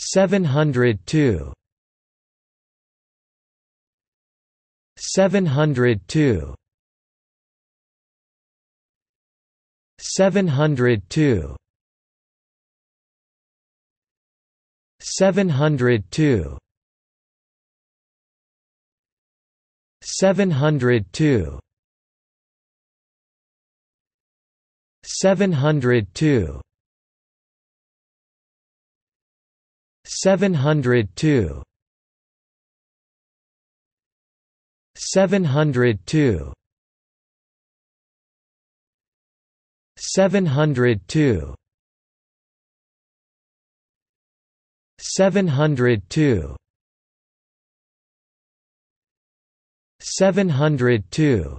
702 702 702 702 702 702 702 702 702 702 702 702